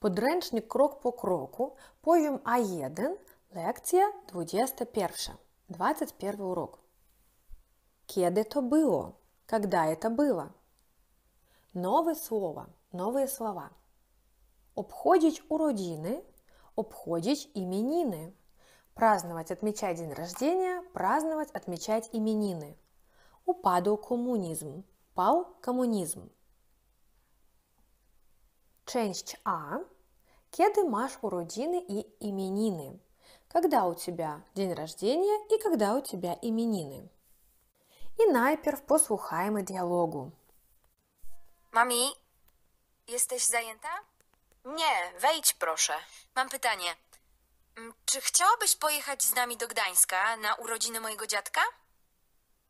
Podręcznik krok po kroku, poziom A1, lekcja 21. 21 урок. Kiedy to było? Когда это было? Нове слово, новые слова. Обходить у родины, обходить именины. Праздновать, отмечать день рождения, праздновать, отмечать именины. Упадал коммунизм, пал коммунизм. Część a Kiedy masz urodziny i imieniny? Когда у тебя день рождения и когда у тебя именины? И najpierw posłuchajmy dialogu. Mami, jesteś zajęta? Nie, wejdź proszę. Mam pytanie. Mm, czy chciałabyś pojechać z nami do Gdańska na urodziny mojego dziadka?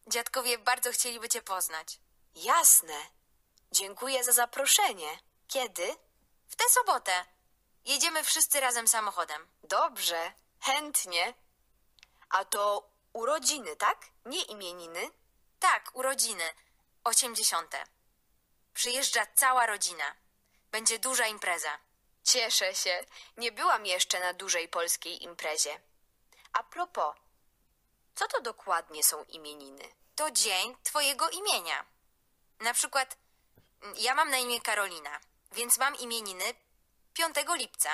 Dziadkowie bardzo chcieliby cię poznać. Jasne. Dziękuję za zaproszenie. Kiedy? W tę sobotę. Jedziemy wszyscy razem samochodem. Dobrze, chętnie. A to urodziny, tak? Nie imieniny? Tak, urodziny. Osiemdziesiąte. Przyjeżdża cała rodzina. Będzie duża impreza. Cieszę się. Nie byłam jeszcze na dużej polskiej imprezie. A propos, co to dokładnie są imieniny? To dzień twojego imienia. Na przykład mm, ja mam na imię Karolina więc mam imieniny 5 lipca.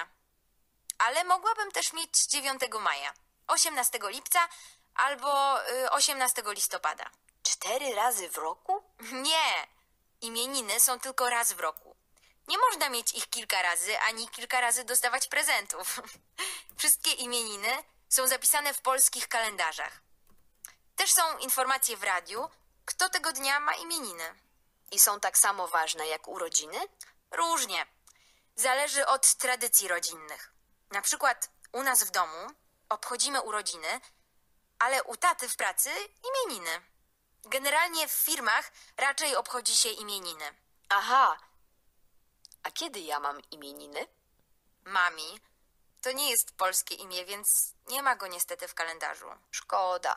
Ale mogłabym też mieć 9 maja, 18 lipca albo 18 y, listopada. Cztery razy w roku? Nie! Imieniny są tylko raz w roku. Nie można mieć ich kilka razy, ani kilka razy dostawać prezentów. Wszystkie imieniny są zapisane w polskich kalendarzach. Też są informacje w radiu, kto tego dnia ma imieniny. I są tak samo ważne jak urodziny? Różnie. Zależy od tradycji rodzinnych. Na przykład u nas w domu obchodzimy urodziny, ale u taty w pracy imieniny. Generalnie w firmach raczej obchodzi się imieniny. Aha. A kiedy ja mam imieniny? Mami. To nie jest polskie imię, więc nie ma go niestety w kalendarzu. Szkoda.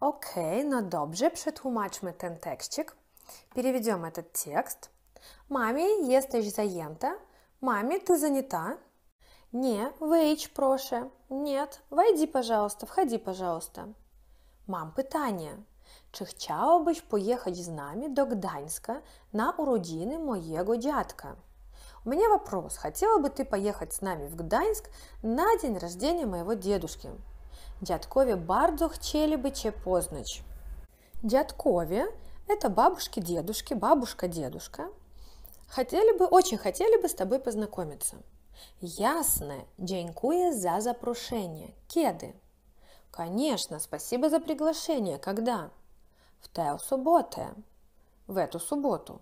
Okej, okay, no dobrze, przetłumaczmy ten tekstik. Переведем этот текст. Мамі jesteś zajęta? Мамі, ти занята? Не, вейдź, проше. Нет, войди, пожалуйста, входи, пожалуйста. Мам, питання. Чи chciałabyś поїхати з нами до Гданьска на уродини моєго дядка? У меня вопрос. Хотела бы ты поехать с нами в Гданьск на день рождения моего дедушки? Дядкове бардо хотели бы че познач? Дядкове – это бабушки-дедушки, бабушка-дедушка. Хотели бы, очень хотели бы с тобой познакомиться. Ясно, дзянькуе за запрошение. Кеды? Конечно, спасибо за приглашение. Когда? В тео субботе. В эту субботу.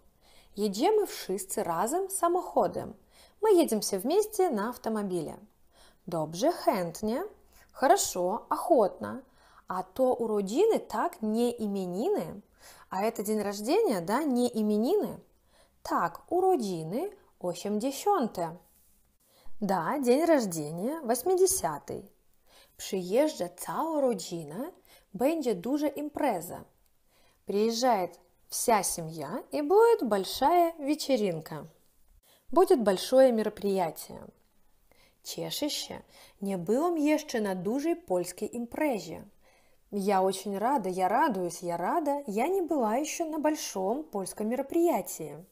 Едем мы в шисцы разом самоходом. Мы едем все вместе на автомобиле. Добже, хентне. Хорошо, охотно. А то у родины так не именины. А это день рождения, да, не именины. Так, у Родины 80. Да, день рождения 80. Przyjeżdża cała родина, będzie duża impreza. Приезжает вся семья и будет большая вечеринка. Будет большое мероприятие. Чешище не было еще на дужей польской импрезе. Я очень рада, я радуюсь, я рада, я не была еще на большом польском мероприятии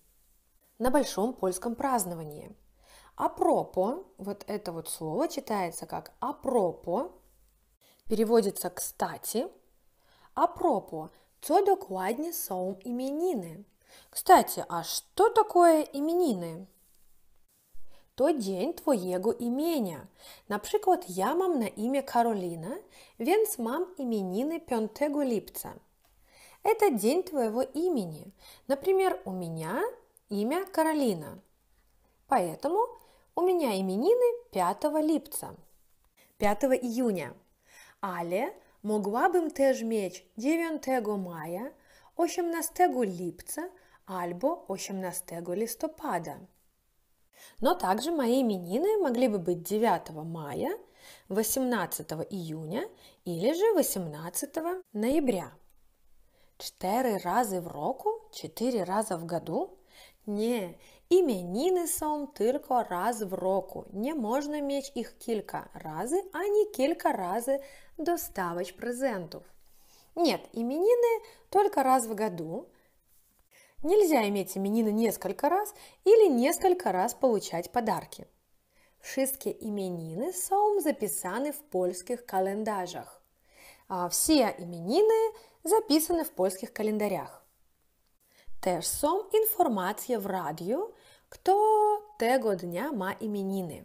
на большом польском праздновании. Апропо, вот это вот слово читается как апропо, переводится кстати. Апропо, то докладне соум именины. Кстати, а что такое именины? То день твоего имения. Например, я мам на имя Каролина, венс мам именины 5 липца. Это день твоего имени. Например, у меня Имя Каролина. Поэтому у меня именины 5 липца. 5 июня. Але могла бы им теж меч 9 мая, 18 липца альбо 18 листопада. Но также мои именины могли бы быть 9 мая, 18 июня или же 18 ноября. Четыре раза в року, четыре раза в году Nie, imieniny są tylko raz w roku. Nie można mieć ich kilka razy, ani kilka razy dostawać prezentów. Нет, именины только раз в году. Нельзя иметь именины несколько раз или несколько раз получать подарки. Wszystkie именины сом записаны в польских календарях. А все именины записаны в польских календарях. Теж сом інформація в радіо, хто того дня ма іменіни.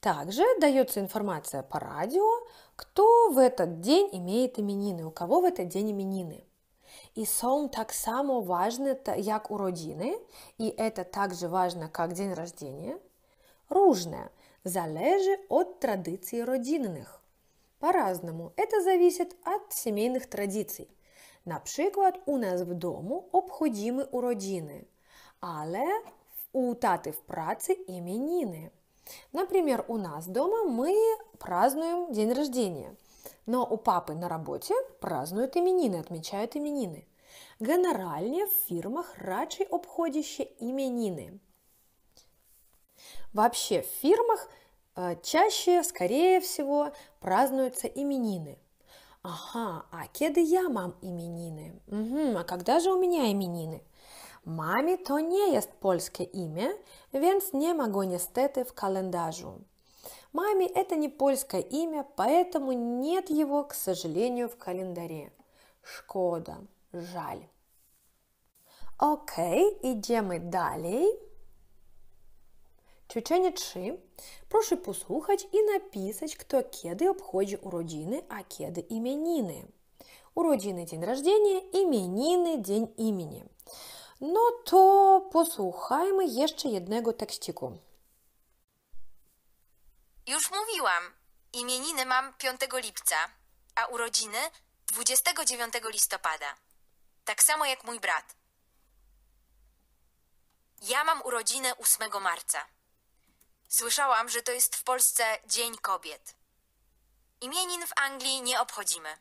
Также дается информация по радио, кто в этот день имеет именины, у кого в этот день именины. И сом так само важно, как у родины, и это также важно, как день рождения. Ружное залежи от традиций родинных. По-разному. Это зависит от семейных традиций. Наприклад, у нас в дому обходіми у родини, але у тати в праці іменіни. Например, у нас дома мы празднуем день рождения, но у папы на работе празднуют именины, отмечают именины. Генеральні в фірмах радше обходяще именины. Вообще в фирмах чаще, скорее всего, празднуются именины – Ага, а кеды я мам именины. Угу, а когда же у меня именины? Маме то не есть польское имя, więc не могу niestety в календажу. Маме это не польское имя, поэтому нет его, к сожалению, в календаре. Шкода, жаль. Окей, идем мы далее. Ćwiczenie 3. Proszę posłuchać i napisać, kto kiedy obchodzi urodziny, a kiedy imieniny. Urodziny – dzień rождения, imieniny – dzień imienia. No to posłuchajmy jeszcze jednego tekściku. Już mówiłam. Imieniny mam 5 lipca, a urodziny 29 listopada. Tak samo jak mój brat. Ja mam urodziny 8 marca. Słyszałam, że to jest w Polsce Dzień Kobiet. Imienin w Anglii nie obchodzimy.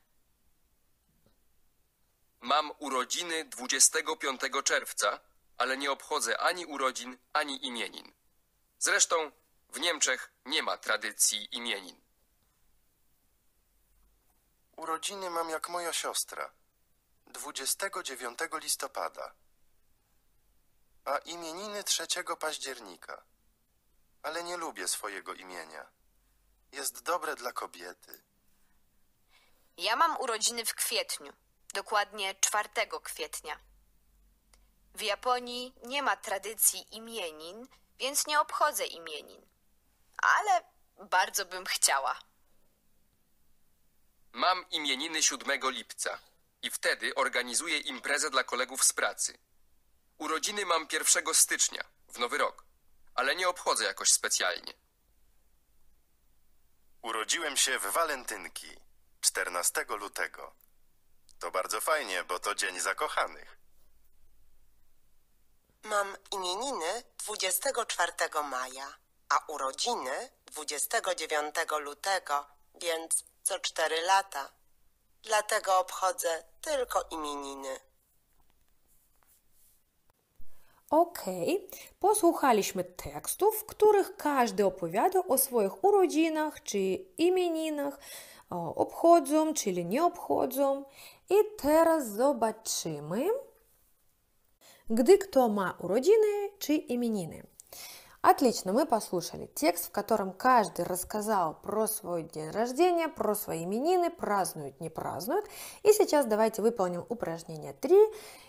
Mam urodziny 25 czerwca, ale nie obchodzę ani urodzin, ani imienin. Zresztą w Niemczech nie ma tradycji imienin. Urodziny mam jak moja siostra. 29 listopada. A imieniny 3 października ale nie lubię swojego imienia. Jest dobre dla kobiety. Ja mam urodziny w kwietniu, dokładnie 4 kwietnia. W Japonii nie ma tradycji imienin, więc nie obchodzę imienin. Ale bardzo bym chciała. Mam imieniny 7 lipca i wtedy organizuję imprezę dla kolegów z pracy. Urodziny mam 1 stycznia, w nowy rok ale nie obchodzę jakoś specjalnie. Urodziłem się w Walentynki 14 lutego. To bardzo fajnie, bo to dzień zakochanych. Mam imieniny 24 maja, a urodziny 29 lutego, więc co 4 lata. Dlatego obchodzę tylko imieniny. OK, posłuchaliśmy tekstów, w których każdy opowiada o swoich urodzinach czy imieninach, obchodzą czyli nie obchodzą. I teraz zobaczymy, gdy kto ma urodziny czy imieniny. Отлично, мы послушали текст, в котором каждый рассказал про свой день рождения, про свои именины, празднуют, не празднуют. И сейчас давайте выполним упражнение 3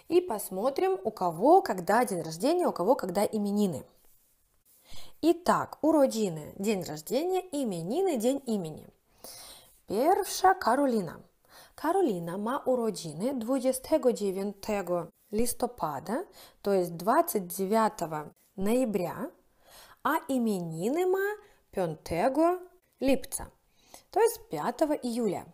и посмотрим, у кого когда день рождения, у кого когда именины. Итак, у родины день рождения, именины, день имени. Первша Кароліна. Кароліна ма уроджини 29 листопада, то есть 29 ноября а именины ма 5 липца, то есть 5 июля.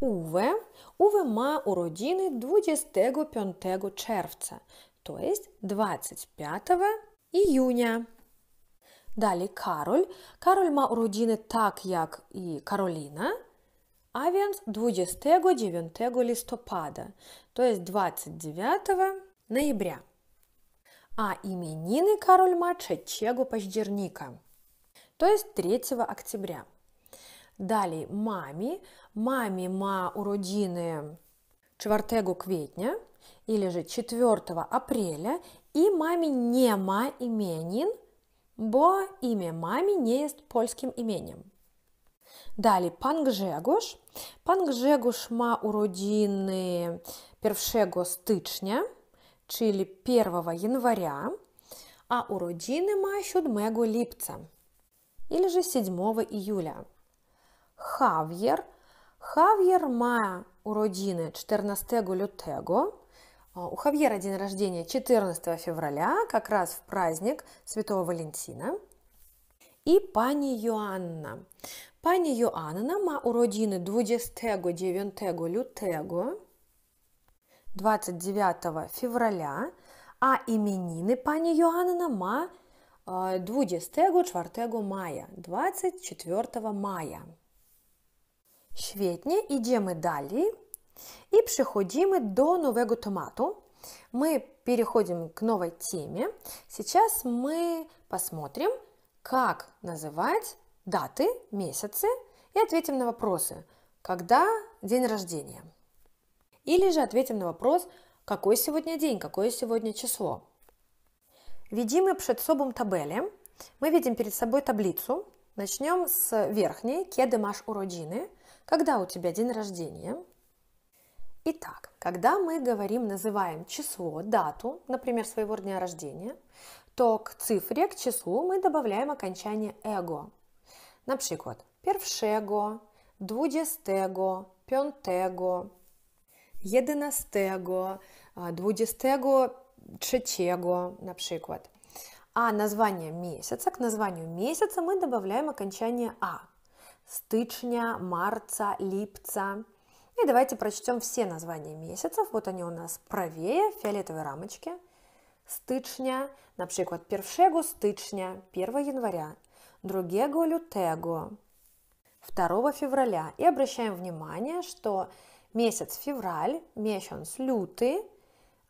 Уве, Уве ма у уродзіны 25 червца, то есть 25 июня. Далі Кароль. Кароль ма у уродзіни так, як і Кароліна, а він 29 листопада, то есть 29 ноября а именины король матча Чегу Паждерника, то есть 3 октября. Далее мамі. Мамі ма уродины родини 4 квітня или же 4 апреля. И маме ма именин, бо имя маме не есть польским именем. Далее пан Гжегуш. Пан Гжегуш ма уродины родини 1 стичня – czyli 1 января, а у родины ma 7 липца или же 7 июля. Хавьер. Хавьер у родины 14 лютего. А, у Хавьера день рождения 14 февраля, как раз в праздник Святого Валентина. І пані Йоанна. Пані Йоанна ма уродини 29 лютого. 29 февраля, а именины пани Йоанна на 24 а, мая, 24 мая. Świetnie, idziemy dalej и przechodzimy до нового tematu. Мы переходим к новой теме. Сейчас мы посмотрим, как называть даты, месяцы и ответим на вопросы. Когда день рождения? Или же ответим на вопрос, какой сегодня день, какое сегодня число. Видимо, перед собой табели. Мы видим перед собой таблицу. Начнем с верхней, кеды маш уродины, когда у тебя день рождения. Итак, когда мы говорим, называем число, дату, например, своего дня рождения, то к цифре, к числу мы добавляем окончание «эго». Например, первшего, двудестего, пятого, jedenastego, dwudziestego trzeciego на А, а название месяца, к названию месяца мы добавляем окончание «а». Стычня, марца, липца. И давайте прочтем все названия месяцев. Вот они у нас правее, в фиолетовой рамочке. Стычня, например, первшего стычня, 1 января, 2 лютего, 2 февраля. И обращаем внимание, что Месяц февраль, месяц лютый,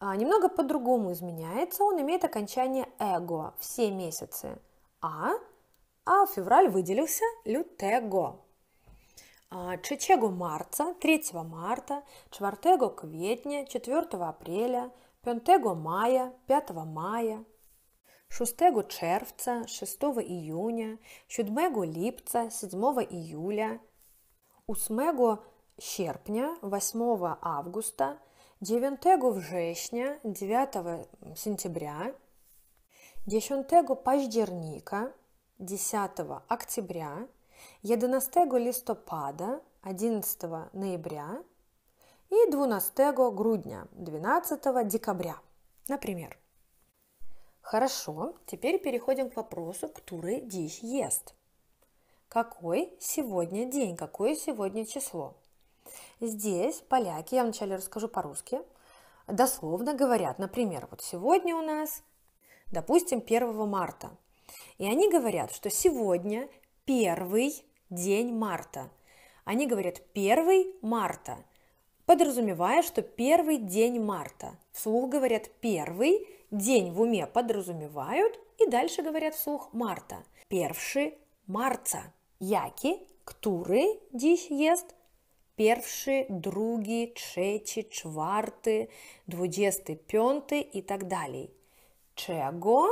а, немного по-другому изменяется, он имеет окончание эго все месяцы а, а февраль выделился лютего. Чечего марца, 3 марта, 4 квітня, 4 апреля, 5 мая, 5 мая, 6 червця, 6 июня, 7 липца 7 июля, 8 червня, 8 августа, 9 жэшня, 9 сентября, 10 паждерніка, 10 октября, 11 листопада, 11 ноября и 12 грудня, 12 декабря, например. Хорошо, теперь переходим к вопросу, который дичь ест. Какой сегодня день, какое сегодня число? Здесь поляки, я вначале расскажу по-русски, дословно говорят, например, вот сегодня у нас, допустим, 1 марта. И они говорят, что сегодня первый день марта. Они говорят 1 марта, подразумевая, что первый день марта. Вслух говорят первый, день в уме подразумевают, и дальше говорят вслух марта. Первши марта. Яки, ктуры дичь ест, першы, другі, трэці, чварты, 25 и так далее. Чего?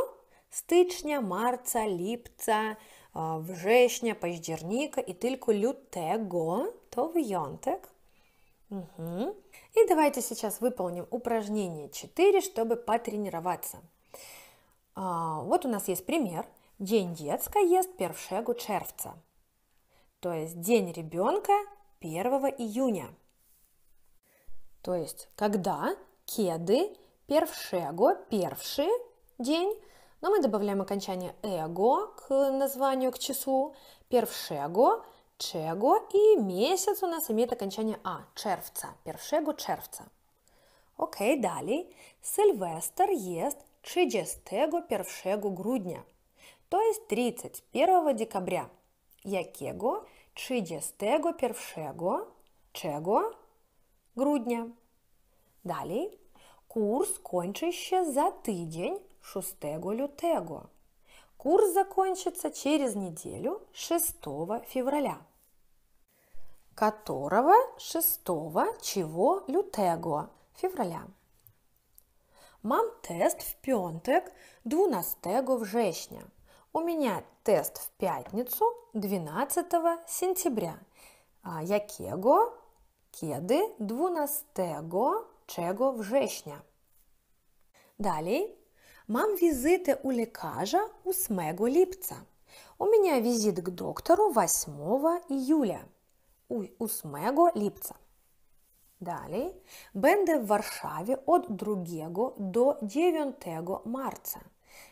Стычня, марца, ліпца, а, вжэшня, паздзірніка и только лютего, то выёнтак. Угу. И давайте сейчас выполним упражнение 4, чтобы потренироваться. А, вот у нас есть пример. День детска ест 1 червца. То есть день ребенка 1 июня. То есть, когда кеды, первшего, первши день, но мы добавляем окончание эго к названию, к числу, первшего, чего, и месяц у нас имеет окончание а, червца, первшего червца. Окей, далее. Сильвестр ест первшего грудня, то есть 31 декабря. Якего – Чи дістего першего чего грудня. Далі курс кончиться за тиждень 6 лютого. Курс закончится через неделю 6 февраля. Которого 6 чего лютого февраля. Мам тест в пентек 12 вжесня. У меня тест в пятницу 12 сентября. А Якего кеды 12 чего вжешня. Далее. Мам визиты у лекаря 8 липца. У меня визит к доктору 8 июля. У 8 липца. Далее. Бенде в Варшаве от 2 до 9 марта.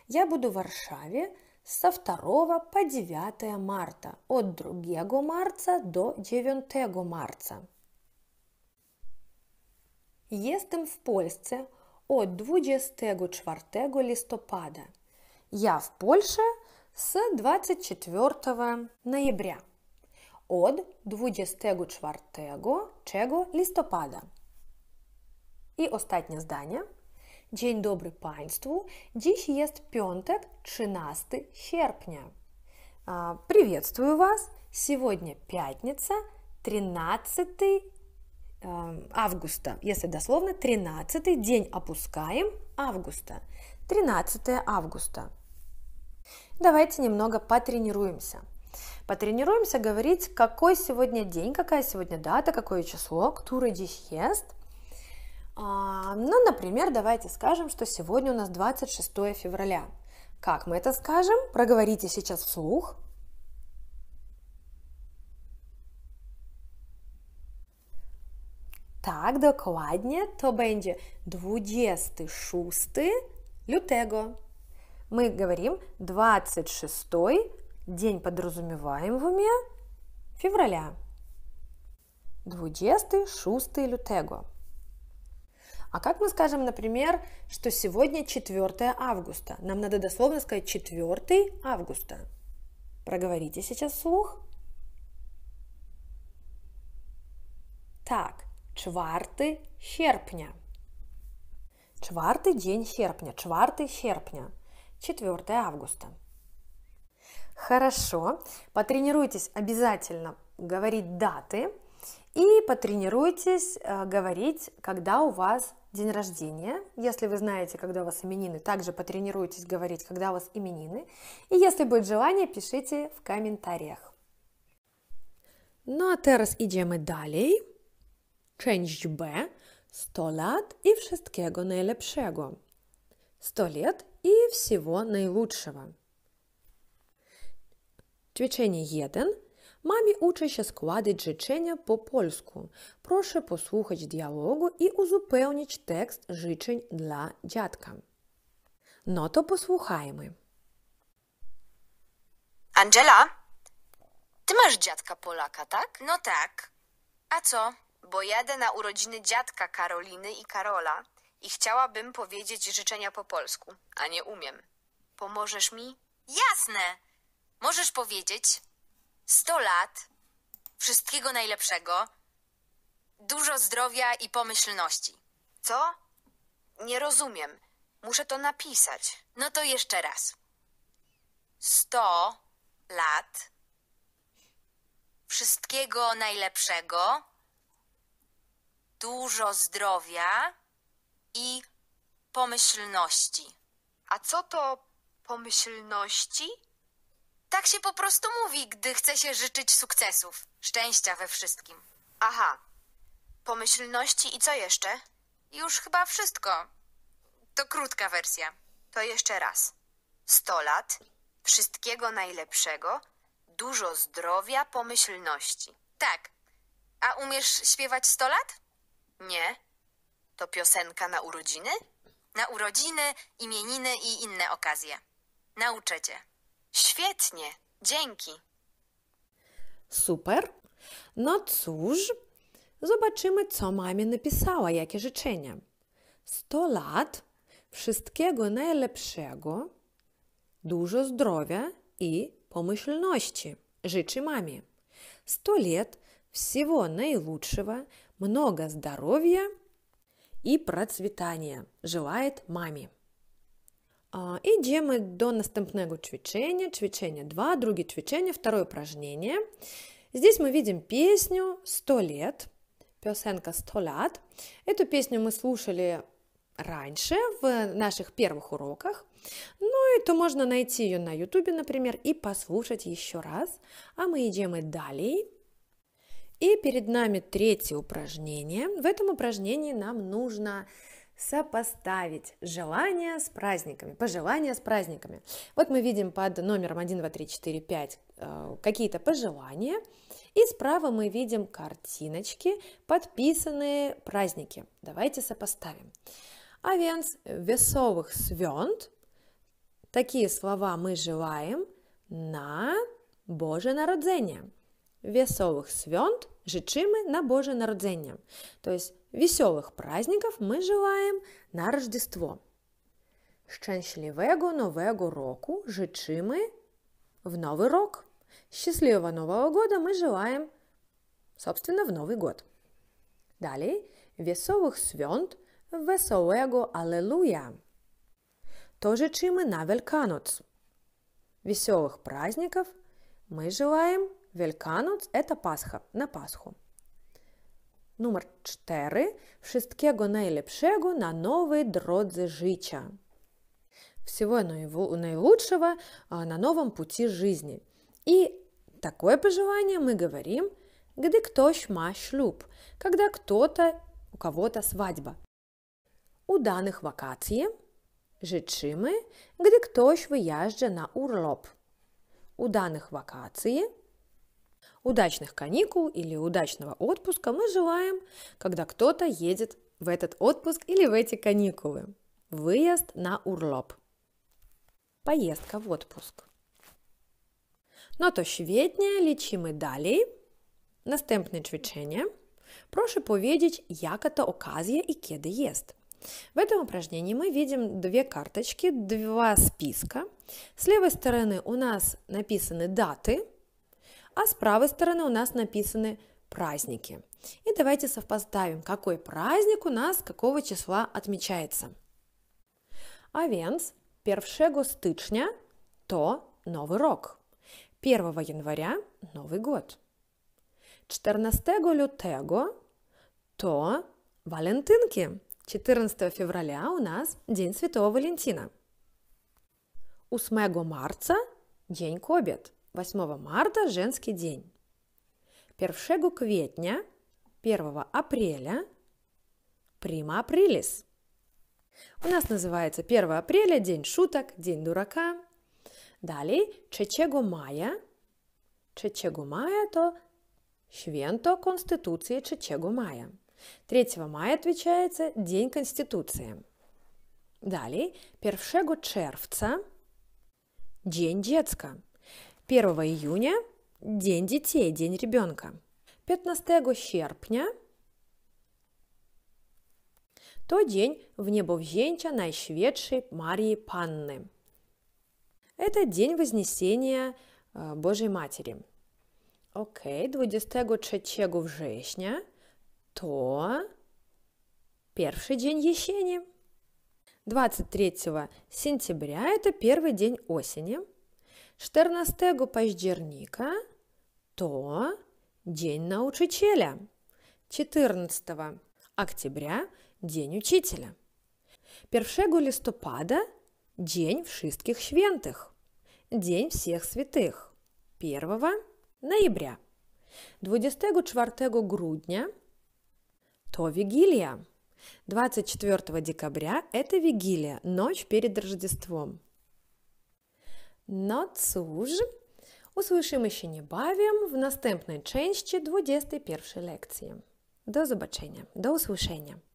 Я буду в Варшаве со 2 по 9 марта, от 2 марта до 9 марта. Jestem в Польсце от 24 листопада. Я в Польше с 24 ноября. От 24 листопада. И останнє здання – Dzień dobry Państwu. Dziś jest piątek, 13 sierpnia. Приветствую вас. Сегодня пятница, 13 эм, августа. Если дословно, 13 день опускаем августа. 13 августа. Давайте немного потренируемся. Потренируемся говорить, какой сегодня день, какая сегодня дата, какое число, Кто здесь есть – а, ну, например, давайте скажем, что сегодня у нас 26 февраля. Как мы это скажем? Проговорите сейчас вслух. Tak dokładnie to będzie 26 лютего. Мы говорим 26 день подразумеваем в уме февраля. 26 лютего. А как мы скажем, например, что сегодня 4 августа? Нам надо дословно сказать 4 августа. Проговорите сейчас вслух. Так, 4 серпня. 4 день серпня, 4 серпня, 4 августа. Хорошо, потренируйтесь обязательно говорить даты и потренируйтесь э, говорить, когда у вас день рождения. Если вы знаете, когда у вас именины, также потренируйтесь говорить, когда у вас именины. И если будет желание, пишите в комментариях. Ну а teraz idziemy dalej. Część B. 100 lat i wszystkiego najlepszego. 100 лет и всего наилучшего. Ćwiczenie 1. Mami uczy się składać życzenia po polsku. Proszę posłuchać dialogu i uzupełnić tekst życzeń dla dziadka. No to posłuchajmy. Angela, ty masz dziadka Polaka, tak? No tak. A co? Bo jadę na urodziny dziadka Karoliny i Karola i chciałabym powiedzieć życzenia po polsku, a nie umiem. Pomożesz mi? Jasne! Możesz powiedzieć 100 lat, wszystkiego najlepszego, dużo zdrowia i pomyślności. Co? Nie rozumiem. Muszę to napisać. No to jeszcze raz. 100 lat, wszystkiego najlepszego, dużo zdrowia i pomyślności. A co to pomyślności? Tak się po prostu mówi, gdy chce się życzyć sukcesów, szczęścia we wszystkim. Aha. Pomyślności i co jeszcze? Już chyba wszystko. To krótka wersja. To jeszcze raz. Sto lat, wszystkiego najlepszego, dużo zdrowia, pomyślności. Tak. A umiesz śpiewać sto lat? Nie. To piosenka na urodziny? Na urodziny, imieniny i inne okazje. Nauczę cię. Świetnie, dzięki. Super. No cóż, zobaczymy, co mamie napisała, jakie życzenia. 100 lat, wszystkiego najlepszego, dużo zdrowia i pomyślności. Życzy mamie. 100 lat, всего najlepszego, много zdrowia i процветания. Желает mami. А, и йдемо до наступного чвечения. Чвечение 2, другие чвечения, второе упражнение. Здесь мы видим песню «100 лет», песенка «100 лет». Эту песню мы слушали раньше в наших первых уроках. Ну и то можно найти ее на ютубе, например, и послушать еще раз. А мы идем и далее. И перед нами третье упражнение. В этом упражнении нам нужно сопоставить желания с праздниками, пожелания с праздниками. Вот мы видим под номером 1, 2, 3, 4, 5 какие-то пожелания, и справа мы видим картиночки, подписанные праздники. Давайте сопоставим. Авенс весовых свент, такие слова мы желаем на Боже народзение. Весовых свент жичимы на Боже народзение. То есть Веселых праздников мы желаем на Рождество. Щасливого нового року мы в Новый рок. Счастливого Нового года мы желаем, собственно, в Новый год. Далее, веселых свят, веселого аллилуйя. Тоже мы на Вельканоц. Веселых праздников мы желаем. Вельканоц – это Пасха, на Пасху. Numer 4. Wszystkiego najlepszego na nowej drodze życia. Всего наилучшего а, на новом пути жизни. И такое пожелание мы говорим «Где кто ма шлюб», когда кто-то, у кого-то свадьба. У данных вакации «Жичимы», «Где кто выезжа на урлоп». У данных вакации – Удачных каникул или удачного отпуска мы желаем, когда кто-то едет в этот отпуск или в эти каникулы. Выезд на урлоп. Поездка в отпуск. Но то лечим и далі. Наступне ćwiczenie. Прошу поведеть, jaka to okazja i kiedy jest. В этом упражнении мы видим две карточки, два списка. С левой стороны у нас написаны даты – а с правой стороны у нас написаны праздники. И давайте сопоставим, какой праздник у нас какого числа отмечается. Авенс первшего стычня то Новый рок. 1 января – Новый год. 14 лютего – то Валентинки. 14 февраля у нас День Святого Валентина. 8 марта День Кобет. 8 марта – женский день. 1 кветня, 1 апреля – прима апрелис. У нас называется 1 апреля – день шуток, день дурака. Далее – 3 мая. 3 мая – то Швенто Конституции 3 мая. 3 мая отвечается День Конституции. Далее, 1 червца – День детского 1 июня – День детей, День ребенка. 15 серпня то день в небо небовзенча найшведшей Марии Панны. Это день Вознесения э, Божьей Матери. Окей, 23 вжесня – то первый день Ещени. 23 сентября – это первый день осени – 14 października to День Nauczyciela. 14 октября – День Учителя. 1 листопада – День Wszystkich Świętych. День Всех Святых. 1 ноября. 24 грудня – то Вигилия. 24 декабря – это Вигилия, ночь перед Рождеством. No cóż, usłyszymy się niebawem w następnej części 21 lekcji. Do zobaczenia, do usłyszenia.